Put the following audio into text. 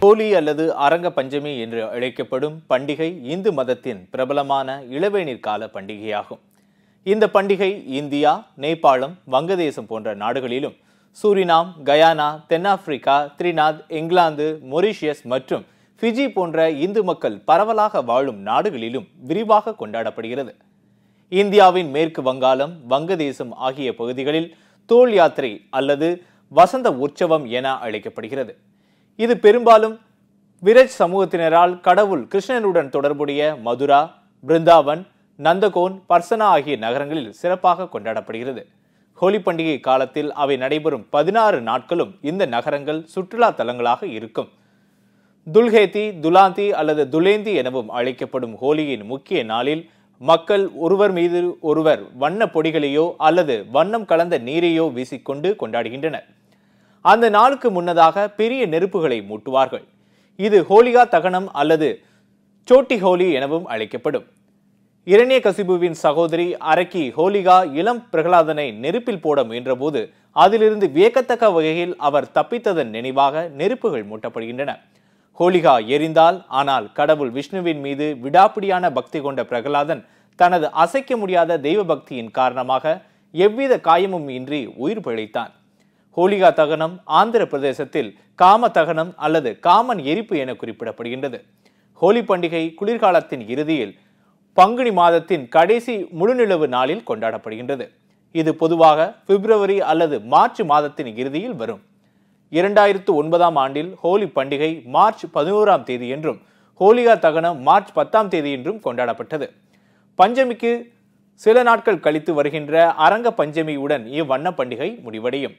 ஹோலி அல்லது அரங்க பஞ்சமி என்று அழைக்கப்படும் பண்டிகை இந்து மதத்தின் பிரபலமான இளவேநீர் கால பண்டிகையாகும் இந்த பண்டிகை இந்தியா நேபாளம் வங்கதேசம் போன்ற நாடுகளிலும் சூரினாம் கயானா தென்னாப்பிரிக்கா திரிநாத் இங்கிலாந்து மொரிஷியஸ் மற்றும் ஃபிஜி போன்ற இந்து மக்கள் பரவலாக வாழும் நாடுகளிலும் விரிவாக கொண்டாடப்படுகிறது இந்தியாவின் மேற்கு வங்காளம் வங்கதேசம் ஆகிய பகுதிகளில் தோல் யாத்திரை அல்லது வசந்த உற்சவம் என அழைக்கப்படுகிறது இது பெரும்பாலும் விரஜ் சமூகத்தினரால் கடவுள் கிருஷ்ணனுடன் தொடர்புடைய மதுரா பிருந்தாவன் நந்தகோன் பர்சனா ஆகிய நகரங்களில் சிறப்பாக கொண்டாடப்படுகிறது ஹோலி பண்டிகை காலத்தில் அவை நடைபெறும் பதினாறு நாட்களும் இந்த நகரங்கள் சுற்றுலா தலங்களாக இருக்கும் துல்கேதி துலாந்தி அல்லது துலேந்தி எனவும் அழைக்கப்படும் ஹோலியின் முக்கிய நாளில் மக்கள் ஒருவர் மீது ஒருவர் வண்ண பொடிகளையோ அல்லது வண்ணம் கலந்த நீரையோ வீசிக்கொண்டு கொண்டாடுகின்றனர் அந்த நாளுக்கு முன்னதாக பெரிய நெருப்புகளை மூட்டுவார்கள் இது ஹோலிகா தகனம் அல்லது சோட்டி ஹோலி எனவும் அழைக்கப்படும் இரணிய கசிபுவின் சகோதரி அரக்கி ஹோலிகா இளம் பிரகலாதனை நெருப்பில் போட முயன்றபோது அதிலிருந்து வியக்கத்தக்க வகையில் அவர் தப்பித்ததன் நினைவாக நெருப்புகள் மூட்டப்படுகின்றன ஹோலிகா எரிந்தால் ஆனால் கடவுள் விஷ்ணுவின் மீது விடாப்பிடியான பக்தி கொண்ட பிரகலாதன் தனது அசைக்க முடியாத தெய்வ பக்தியின் காரணமாக எவ்வித காயமும் இன்றி உயிர் பிழைத்தான் ஹோலிகா தகனம் ஆந்திர பிரதேசத்தில் காம தகனம் அல்லது காமன் எரிப்பு என குறிப்பிடப்படுகின்றது ஹோலி பண்டிகை குளிர்காலத்தின் இறுதியில் பங்குனி மாதத்தின் கடைசி முழுநிலவு நாளில் கொண்டாடப்படுகின்றது இது பொதுவாக பிப்ரவரி அல்லது மார்ச் மாதத்தின் இறுதியில் வரும் இரண்டாயிரத்து ஒன்பதாம் ஆண்டில் ஹோலி பண்டிகை மார்ச் பதினோராம் தேதி என்றும் ஹோலிகா தகனம் மார்ச் பத்தாம் தேதி என்றும் கொண்டாடப்பட்டது பஞ்சமிக்கு சில நாட்கள் கழித்து வருகின்ற அரங்க பஞ்சமியுடன் இவ்வண்ண பண்டிகை முடிவடையும்